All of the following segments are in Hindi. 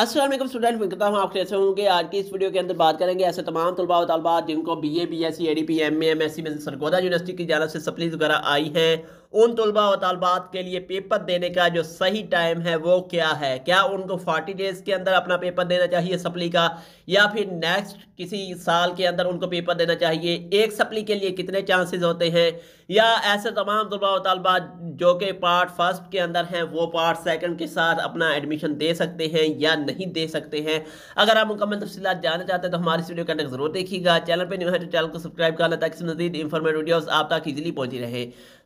असलम स्टूडेंट मैं कहता हूँ आप कैसे होंगे आज की इस वीडियो के अंदर बात करेंगे ऐसे तमाम तलबा तलबा जिनको B A B S C A D P M A M S C में सरगोदा यूनिवर्सिटी की जानब से सप्लीज वगैरह आई हैं उन तलबा और तलबात के लिए पेपर देने का जो सही टाइम है वो क्या है क्या उनको फोर्टी डेज़ के अंदर अपना पेपर देना चाहिए सप्ली का या फिर नेक्स्ट किसी साल के अंदर उनको पेपर देना चाहिए एक सप्ली के लिए कितने चांसेस होते हैं या ऐसे तमाम तलबा व जो कि पार्ट फर्स्ट के अंदर हैं वो पार्ट सेकेंड के साथ अपना एडमिशन दे सकते हैं या नहीं दे सकते हैं अगर आप मुकम्मल तफसीत जानना चाहते हैं तो हमारी वीडियो का जरूर देखिएगा चैनल पर न्यू है तो चैनल को सब्सक्राइब करना ताकि मजीद इन्फॉर्मेटिव वीडियोज़ आप तक ईजिली पहुंची रहे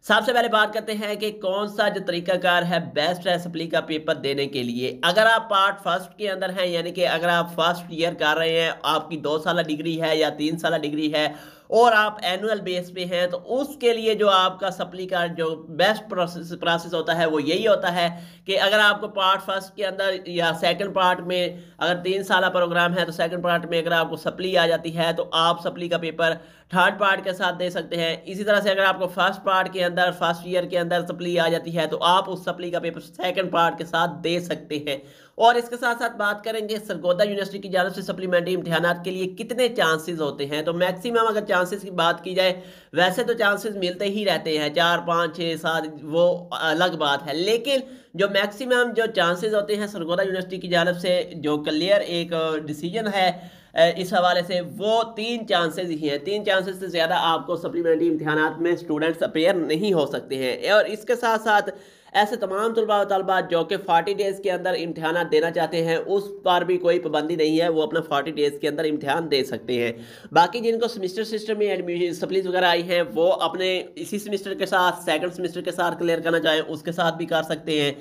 सबसे पहले बात करते हैं कि कौन सा जो तरीकाकार है बेस्ट है सप्ली का पेपर देने के लिए अगर आप पार्ट फर्स्ट के अंदर हैं यानी कि अगर आप फर्स्ट ईयर कर रहे हैं आपकी दो साल डिग्री है या तीन साल डिग्री है और आप एनुअल बेस पे हैं तो उसके लिए जो आपका सप्ली का जो बेस्ट प्रोसेस प्रोसेस होता है वो यही होता है कि अगर आपको पार्ट फर्स्ट के अंदर या सेकंड पार्ट में अगर तीन साल प्रोग्राम है तो सेकंड पार्ट में अगर आपको सप्ली आ जाती है तो आप सप्ली का पेपर थर्ड पार्ट के साथ दे सकते हैं इसी तरह से अगर आपको फर्स्ट पार्ट के अंदर फर्स्ट ईयर के अंदर सप्ली आ जाती है तो आप उस सप्ली का पेपर सेकंड पार्ट के साथ दे सकते हैं और इसके साथ साथ बात करेंगे सरगोदा यूनिवर्सिटी की जानव से सप्लीमेंट्री इम्तहान के लिए कितने चांसेस होते हैं तो मैक्सिमम अगर चांसेस की बात की जाए वैसे तो चांसेस मिलते ही रहते हैं चार पाँच छः सात वो अलग बात है लेकिन जो मैक्सिमम जो चांसेस होते हैं सरगोदा यूनिवर्सिटी की जानव से जो क्लियर एक डिसीजन है इस हवाले से वो तीन चांसेस ही हैं तीन चांसेस से ज़्यादा आपको सप्लीमेंट्री इम्तहान में स्टूडेंट्स अपेयर नहीं हो सकते हैं और इसके साथ साथ ऐसे तमाम तलबा तलबा जो कि फोर्टी डेज़ के अंदर इम्तहान देना चाहते हैं उस पर भी कोई पाबंदी नहीं है वो अपना फोर्टी डेज़ के अंदर इम्तहान दे सकते हैं बाकी जिनको सेमिस्टर सिस्टम में एडमिशन सप्लीज वगैरह आई हैं वो अपने इसी सेमिस्टर के साथ सेकंड सेमिस्टर के साथ क्लियर करना चाहें उसके साथ भी कर सकते हैं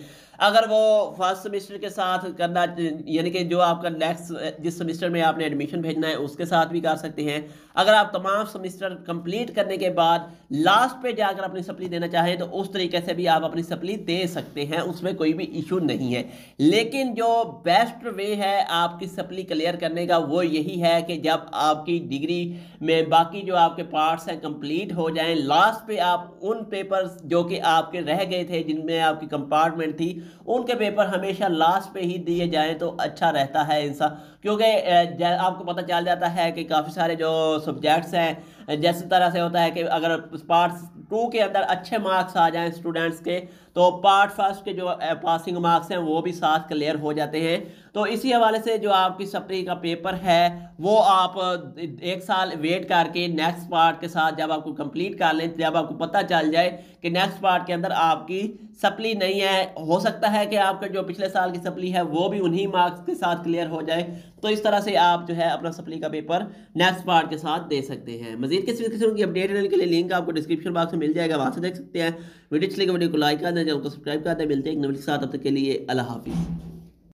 अगर वो फर्स्ट सेमेस्टर के साथ करना यानी कि जो आपका नेक्स्ट जिस सेमेस्टर में आपने एडमिशन भेजना है उसके साथ भी कर सकते हैं अगर आप तमाम सेमेस्टर कंप्लीट करने के बाद लास्ट पे जाकर अपनी सप्ली देना चाहें तो उस तरीके से भी आप अपनी सप्ली दे सकते हैं उसमें कोई भी इशू नहीं है लेकिन जो बेस्ट वे है आपकी सप्ली क्लियर करने का वो यही है कि जब आपकी डिग्री में बाकी जो आपके पार्ट्स हैं कंप्लीट हो जाएं लास्ट पे आप उन पेपर्स जो कि आपके रह गए थे जिनमें आपकी कंपार्टमेंट थी उनके पेपर हमेशा लास्ट पे ही दिए जाएँ तो अच्छा रहता है इंसान क्योंकि आपको पता चल जाता है कि काफ़ी सारे जो सब्जेक्ट्स हैं जैसे तरह से होता है कि अगर पार्ट टू के अंदर अच्छे मार्क्स आ जाएं स्टूडेंट्स के तो पार्ट फर्स्ट के जो पासिंग मार्क्स हैं वो भी साथ क्लियर हो जाते हैं तो इसी हवाले से जो आपकी सप्री का पेपर है वो आप एक साल वेट करके नेक्स्ट पार्ट के साथ जब आपको कंप्लीट कर लें जब आपको पता चल जाए कि नेक्स्ट पार्ट के अंदर आपकी सप्ली नहीं है हो सकता है कि आपका जो पिछले साल की सप्ली है वो भी उन्हीं मार्क्स के साथ क्लियर हो जाए तो इस तरह से आप जो है अपना सप्ली का पेपर नेक्स्ट पार्ट के साथ दे सकते हैं मजीद किसी किस्म की अपडेट लेने के लिए लिंक आपको डिस्क्रिप्शन बॉक्स में मिल जाएगा वहाँ से देख सकते हैं वीडियो अच्छी वीडियो को लाइक कर दें चैनल को सब्सक्राइब कर दें मिलते हैं एक नंबर के साथ अब तक के लिए अल्लाह हाफिज़